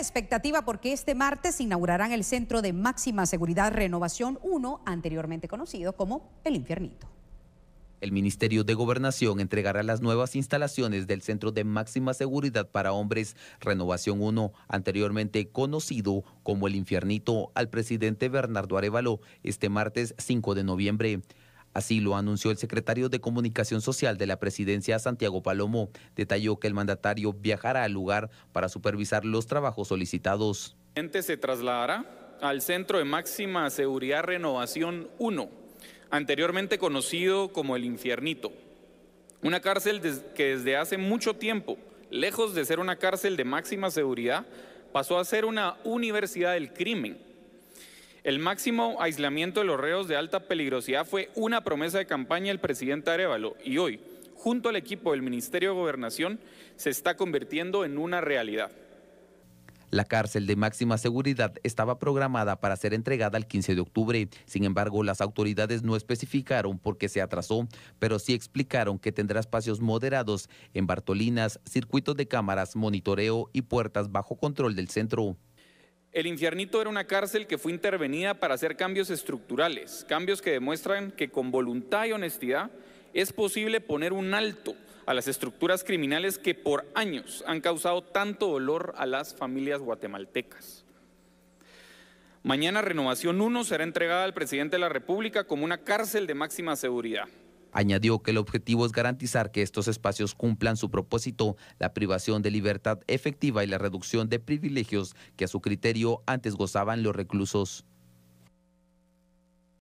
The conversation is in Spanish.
expectativa porque este martes inaugurarán el Centro de Máxima Seguridad Renovación 1, anteriormente conocido como El Infiernito. El Ministerio de Gobernación entregará las nuevas instalaciones del Centro de Máxima Seguridad para Hombres Renovación 1, anteriormente conocido como El Infiernito, al presidente Bernardo Arevalo este martes 5 de noviembre. Así lo anunció el secretario de Comunicación Social de la Presidencia, Santiago Palomo. Detalló que el mandatario viajará al lugar para supervisar los trabajos solicitados. Se trasladará al Centro de Máxima Seguridad Renovación 1, anteriormente conocido como el Infiernito, una cárcel que desde hace mucho tiempo, lejos de ser una cárcel de máxima seguridad, pasó a ser una universidad del crimen el máximo aislamiento de los reos de alta peligrosidad fue una promesa de campaña del presidente Arevalo y hoy, junto al equipo del Ministerio de Gobernación, se está convirtiendo en una realidad. La cárcel de máxima seguridad estaba programada para ser entregada el 15 de octubre. Sin embargo, las autoridades no especificaron por qué se atrasó, pero sí explicaron que tendrá espacios moderados en Bartolinas, circuitos de cámaras, monitoreo y puertas bajo control del centro. El infiernito era una cárcel que fue intervenida para hacer cambios estructurales, cambios que demuestran que con voluntad y honestidad es posible poner un alto a las estructuras criminales que por años han causado tanto dolor a las familias guatemaltecas. Mañana Renovación 1 será entregada al presidente de la República como una cárcel de máxima seguridad. Añadió que el objetivo es garantizar que estos espacios cumplan su propósito, la privación de libertad efectiva y la reducción de privilegios que a su criterio antes gozaban los reclusos.